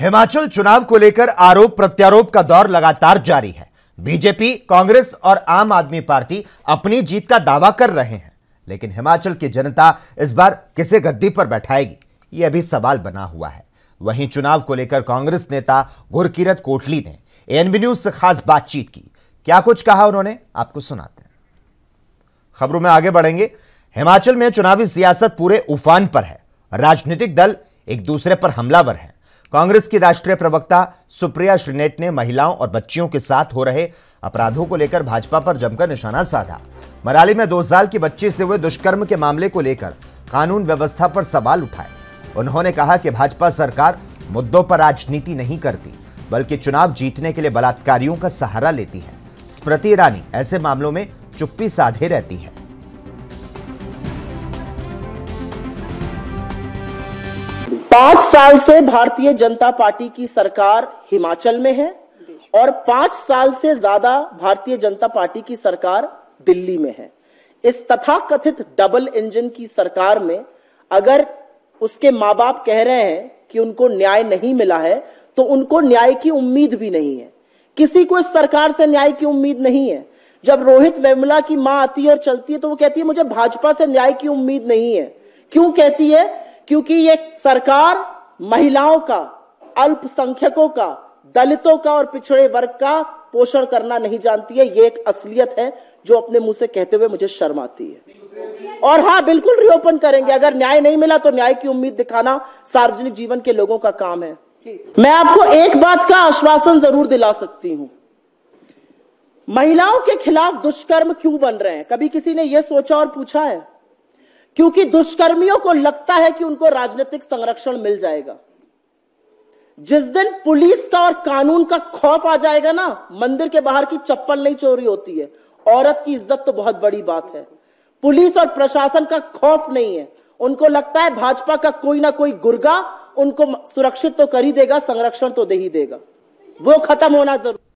हिमाचल चुनाव को लेकर आरोप प्रत्यारोप का दौर लगातार जारी है बीजेपी कांग्रेस और आम आदमी पार्टी अपनी जीत का दावा कर रहे हैं लेकिन हिमाचल की जनता इस बार किसे गद्दी पर बैठाएगी यह भी सवाल बना हुआ है वहीं चुनाव को लेकर कांग्रेस नेता गुरकीरत कोटली ने एनबी न्यूज से खास बातचीत की क्या कुछ कहा उन्होंने आपको सुनाते हैं खबरों में आगे बढ़ेंगे हिमाचल में चुनावी सियासत पूरे उफान पर है राजनीतिक दल एक दूसरे पर हमलावर हैं कांग्रेस की राष्ट्रीय प्रवक्ता सुप्रिया श्रीनेट ने महिलाओं और बच्चियों के साथ हो रहे अपराधों को लेकर भाजपा पर जमकर निशाना साधा मराली में दो साल की बच्ची से हुए दुष्कर्म के मामले को लेकर कानून व्यवस्था पर सवाल उठाए उन्होंने कहा कि भाजपा सरकार मुद्दों पर राजनीति नहीं करती बल्कि चुनाव जीतने के लिए बलात्कारियों का सहारा लेती है स्मृति ईरानी ऐसे मामलों में चुप्पी साधे रहती है पांच साल से भारतीय जनता पार्टी की सरकार हिमाचल में है और पांच साल से ज्यादा भारतीय जनता पार्टी की सरकार दिल्ली में है इस तथाकथित डबल इंजन की सरकार में अगर उसके माँ बाप कह रहे हैं कि उनको न्याय नहीं मिला है तो उनको न्याय की उम्मीद भी नहीं है किसी को इस सरकार से न्याय की उम्मीद नहीं है जब रोहित वेमला की मां आती है और चलती है तो वो कहती है मुझे भाजपा से न्याय की उम्मीद नहीं है क्यों कहती है क्योंकि ये सरकार महिलाओं का अल्पसंख्यकों का दलितों का और पिछड़े वर्ग का पोषण करना नहीं जानती है ये एक असलियत है जो अपने मुंह से कहते हुए मुझे शर्म आती है और हाँ बिल्कुल रिओपन करेंगे अगर न्याय नहीं मिला तो न्याय की उम्मीद दिखाना सार्वजनिक जीवन के लोगों का काम है मैं आपको एक बात का आश्वासन जरूर दिला सकती हूं महिलाओं के खिलाफ दुष्कर्म क्यों बन रहे हैं कभी किसी ने यह सोचा और पूछा है क्योंकि दुष्कर्मियों को लगता है कि उनको राजनीतिक संरक्षण मिल जाएगा जिस दिन पुलिस का और कानून का खौफ आ जाएगा ना मंदिर के बाहर की चप्पल नहीं चोरी होती है औरत की इज्जत तो बहुत बड़ी बात है पुलिस और प्रशासन का खौफ नहीं है उनको लगता है भाजपा का कोई ना कोई गुर्गा उनको सुरक्षित तो कर ही देगा संरक्षण तो दे ही देगा वो खत्म होना जरूर